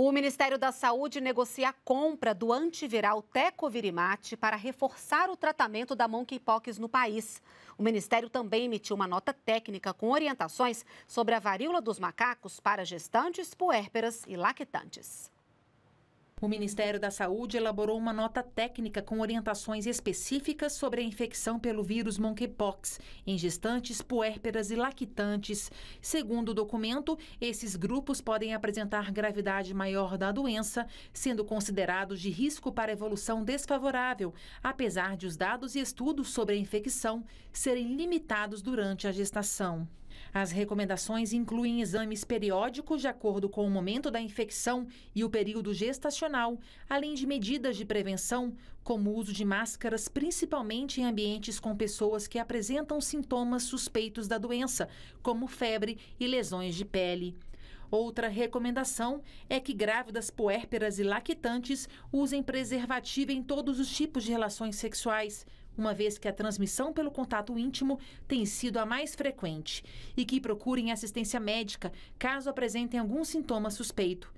O Ministério da Saúde negocia a compra do antiviral Tecovirimate para reforçar o tratamento da monkeypox no país. O Ministério também emitiu uma nota técnica com orientações sobre a varíola dos macacos para gestantes, puérperas e lactantes. O Ministério da Saúde elaborou uma nota técnica com orientações específicas sobre a infecção pelo vírus monkeypox em gestantes, puérperas e lactantes. Segundo o documento, esses grupos podem apresentar gravidade maior da doença, sendo considerados de risco para evolução desfavorável, apesar de os dados e estudos sobre a infecção serem limitados durante a gestação. As recomendações incluem exames periódicos de acordo com o momento da infecção e o período gestacional, além de medidas de prevenção, como o uso de máscaras, principalmente em ambientes com pessoas que apresentam sintomas suspeitos da doença, como febre e lesões de pele. Outra recomendação é que grávidas puérperas e lactantes usem preservativo em todos os tipos de relações sexuais, uma vez que a transmissão pelo contato íntimo tem sido a mais frequente, e que procurem assistência médica caso apresentem algum sintoma suspeito.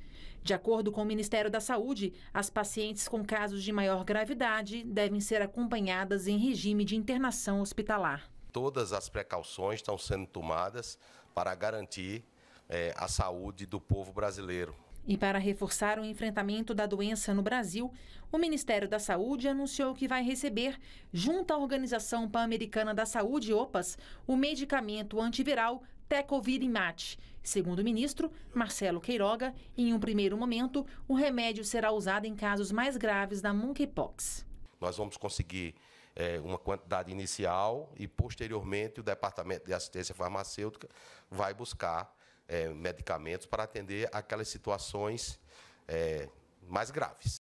De acordo com o Ministério da Saúde, as pacientes com casos de maior gravidade devem ser acompanhadas em regime de internação hospitalar. Todas as precauções estão sendo tomadas para garantir é, a saúde do povo brasileiro. E para reforçar o enfrentamento da doença no Brasil, o Ministério da Saúde anunciou que vai receber, junto à Organização Pan-Americana da Saúde, OPAS, o medicamento antiviral Tecovirimate. Segundo o ministro, Marcelo Queiroga, em um primeiro momento, o remédio será usado em casos mais graves da monkeypox. Nós vamos conseguir é, uma quantidade inicial e, posteriormente, o Departamento de Assistência Farmacêutica vai buscar é, medicamentos para atender aquelas situações é, mais graves.